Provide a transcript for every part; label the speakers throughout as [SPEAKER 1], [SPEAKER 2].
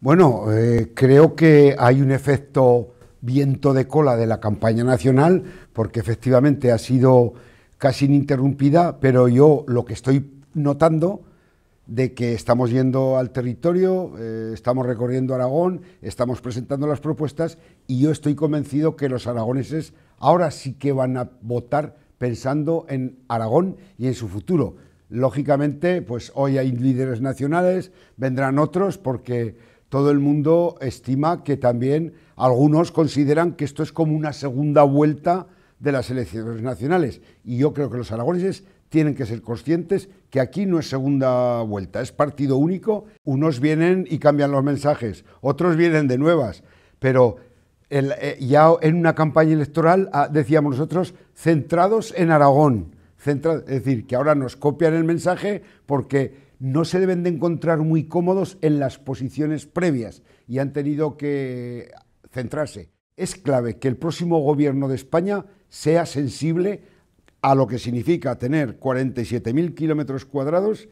[SPEAKER 1] Bueno, eh, creo que hay un efecto viento de cola de la campaña nacional, porque efectivamente ha sido casi ininterrumpida, pero yo lo que estoy notando de que estamos yendo al territorio, eh, estamos recorriendo Aragón, estamos presentando las propuestas y yo estoy convencido que los aragoneses ahora sí que van a votar pensando en Aragón y en su futuro. Lógicamente, pues hoy hay líderes nacionales, vendrán otros porque todo el mundo estima que también algunos consideran que esto es como una segunda vuelta de las elecciones nacionales. Y yo creo que los aragoneses tienen que ser conscientes que aquí no es segunda vuelta, es partido único. Unos vienen y cambian los mensajes, otros vienen de nuevas, pero eh, ya en una campaña electoral ah, decíamos nosotros centrados en Aragón. Es decir, que ahora nos copian el mensaje porque no se deben de encontrar muy cómodos en las posiciones previas y han tenido que centrarse. Es clave que el próximo gobierno de España sea sensible a lo que significa tener 47.000 kilómetros cuadrados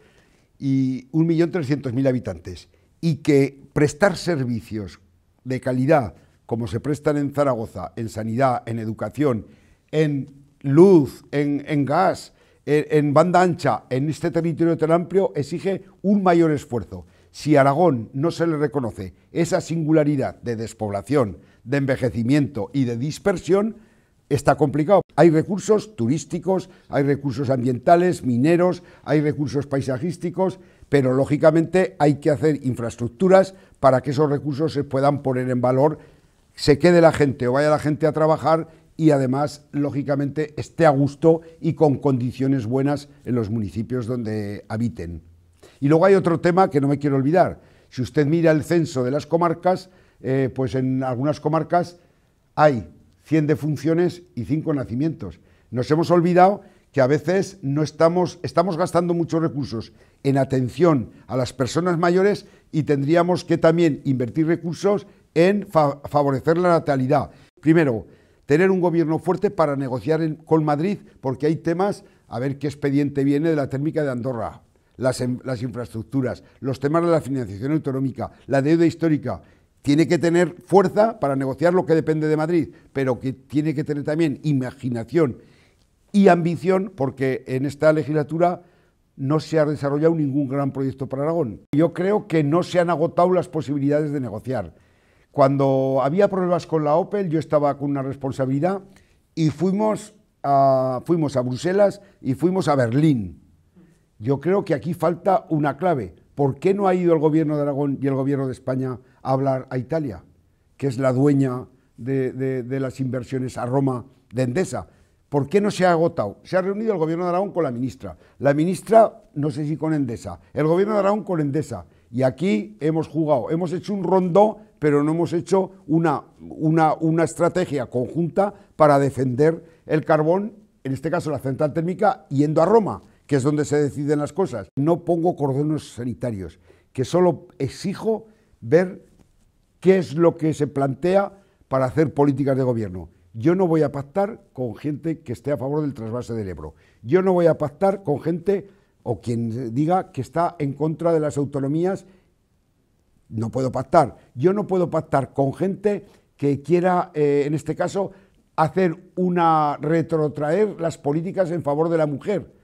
[SPEAKER 1] y 1.300.000 habitantes y que prestar servicios de calidad como se prestan en Zaragoza, en sanidad, en educación, en luz, en, gas, en, en, banda ancha, en este territorio tan amplio, exige un mayor esfuerzo. Si a Aragón no se le reconoce esa singularidad de despoblación, de envejecimiento y de dispersión, está complicado. Hay recursos turísticos, hay recursos ambientales, mineros, hay recursos paisajísticos, pero lógicamente hay que hacer infraestructuras para que esos recursos se puedan poner en valor, se quede la gente o vaya la gente a trabajar y además, lógicamente, esté a gusto y con condiciones buenas en los municipios donde habiten. Y luego hay otro tema que no me quiero olvidar. Si usted mira el censo de las comarcas, eh, pues en algunas comarcas hay 100 defunciones y 5 nacimientos. Nos hemos olvidado que a veces no estamos, estamos gastando muchos recursos en atención a las personas mayores y tendríamos que también invertir recursos en favorecer la natalidad. Primero, tener un gobierno fuerte para negociar con Madrid, porque hay temas, a ver qué expediente viene de la térmica de Andorra, las, em, las infraestructuras, los temas de la financiación autonómica, la deuda histórica. Tiene que tener fuerza para negociar lo que depende de Madrid, pero que tiene que tener también imaginación y ambición, porque en esta legislatura no se ha desarrollado ningún gran proyecto para Aragón. Yo creo que no se han agotado las posibilidades de negociar. Cuando había problemas con la Opel, yo estaba con una responsabilidad y fuimos a, fuimos a Bruselas y fuimos a Berlín. Yo creo que aquí falta una clave. ¿Por qué no ha ido el gobierno de Aragón y el gobierno de España a hablar a Italia, que es la dueña de, de las inversiones a Roma de Endesa? ¿Por qué no se ha agotado? Se ha reunido el gobierno de Aragón con la ministra, la ministra no sé si con Endesa, el gobierno de Aragón con Endesa, y aquí hemos jugado, hemos hecho un rondo, pero no hemos hecho una, una estrategia conjunta para defender el carbón, en este caso la central térmica, yendo a Roma, que es donde se deciden las cosas. No pongo cordones sanitarios, que solo exijo ver qué es lo que se plantea para hacer políticas de gobierno. Yo no voy a pactar con gente que esté a favor del trasvase del Ebro. Yo no voy a pactar con gente o quien diga que está en contra de las autonomías, no puedo pactar. Yo no puedo pactar con gente que quiera, eh, en este caso, hacer una retrotraer las políticas en favor de la mujer.